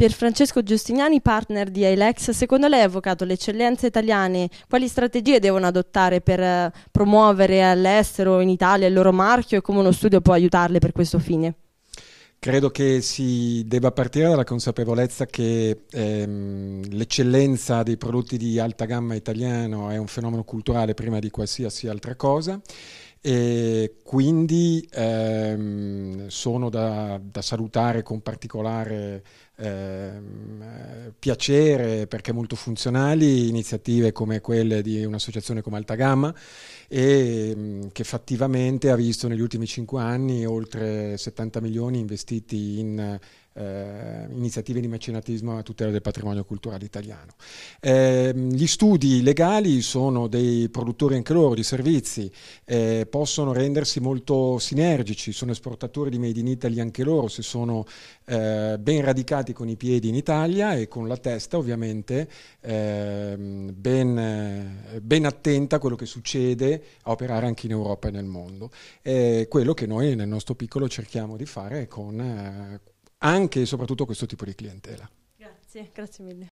Per Francesco Giustiniani, partner di ILEX, secondo lei, avvocato, le eccellenze italiane quali strategie devono adottare per eh, promuovere all'estero, in Italia, il loro marchio e come uno studio può aiutarle per questo fine? Credo che si debba partire dalla consapevolezza che ehm, l'eccellenza dei prodotti di alta gamma italiano è un fenomeno culturale prima di qualsiasi altra cosa e quindi ehm, sono da, da, salutare con particolare eh, piacere perché molto funzionali, iniziative come quelle di un'associazione come Alta Gamma e mm, che effettivamente ha visto negli ultimi 5 anni oltre 70 milioni investiti in eh, iniziative di mecenatismo a tutela del patrimonio culturale italiano. Eh, gli studi legali sono dei produttori anche loro di servizi, eh, possono rendersi molto sinergici, sono esportatori di Made in Italy anche loro, se sono eh, ben radicati con i piedi in Italia e con la testa ovviamente ehm, ben, ben, attenta a quello che succede a operare anche in Europa e nel mondo. È quello che noi nel nostro piccolo cerchiamo di fare con eh, anche e soprattutto questo tipo di clientela. Grazie, grazie mille.